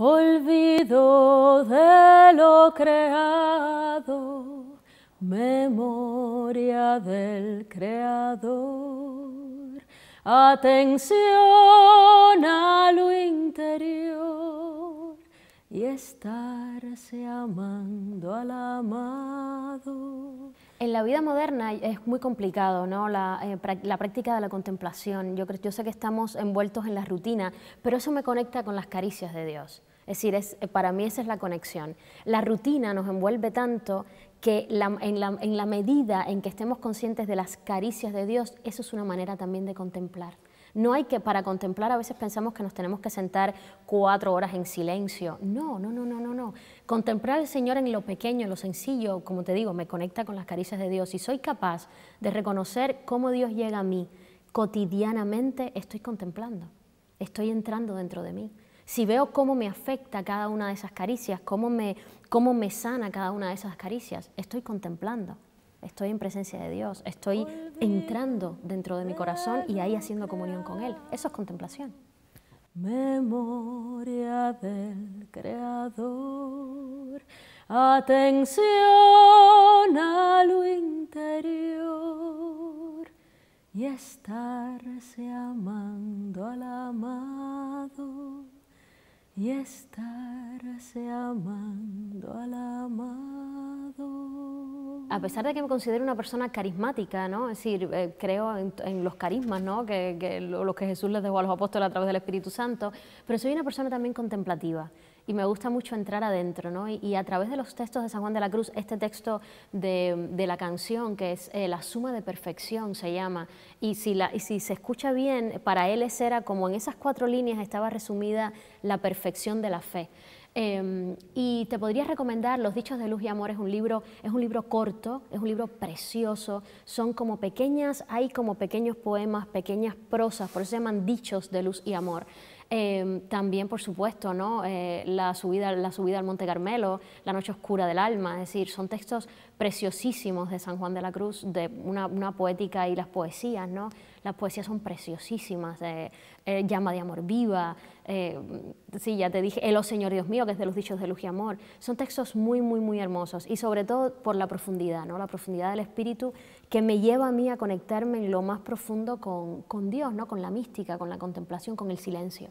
Olvido de lo creado, memoria del creador. Atención a lo interior y estarse amando al amado. En la vida moderna es muy complicado, ¿no? La, eh, práctica de la contemplación. Yo, yo sé que estamos envueltos en la rutina, pero eso me conecta con las caricias de Dios. Es decir, es, eh, para mí esa es la conexión. La rutina nos envuelve tanto que en la medida en que estemos conscientes de las caricias de Dios, eso es una manera también de contemplar. No hay que, para contemplar a veces pensamos que nos tenemos que sentar cuatro horas en silencio. No, no, no, no, no, no. Contemplar al Señor en lo pequeño, en lo sencillo, como te digo, me conecta con las caricias de Dios. Y soy capaz de reconocer cómo Dios llega a mí cotidianamente, estoy contemplando, estoy entrando dentro de mí si veo cómo me afecta cada una de esas caricias, cómo me, cómo me sana cada una de esas caricias, estoy contemplando estoy en presencia de Dios, estoy entrando dentro de mi corazón y ahí haciendo comunión con Él. Eso es contemplación. Memoria del Creador, atención a lo interior y estarse amando al amado y estarse amando al amado a pesar de que me considero una persona carismática, ¿no? Es decir, eh, creo en, los carismas, Que, los que Jesús les dejó a los apóstoles a través del Espíritu Santo, pero soy una persona también contemplativa y me gusta mucho entrar adentro, Y, a través de los textos de San Juan de la Cruz, este texto de, la canción, que es eh, La suma de perfección, se llama, y si, y si se escucha bien, para él era como en esas cuatro líneas estaba resumida la perfección de la fe. Em, y te podría recomendar Los Dichos de Luz y Amor, es un libro, es un libro corto, es un libro precioso, son como pequeñas, hay como pequeños poemas, pequeñas prosas, por eso se llaman Dichos de Luz y Amor. Em, también, por supuesto, ¿no? Eh, la, subida, la subida al Monte Carmelo, La Noche Oscura del Alma, es decir, son textos preciosísimos de San Juan de la Cruz, de una, una poética y las poesías, ¿no? Las poesías son preciosísimas, eh, Llama de Amor Viva, eh, sí, ya te dije, El oh Señor Dios mío, desde los dichos de Luz y Amor. Son textos muy, muy, muy hermosos y sobre todo por la profundidad, ¿no? la profundidad del espíritu que me lleva a mí a conectarme en lo más profundo con, con Dios, ¿no? con la mística, con la contemplación, con el silencio.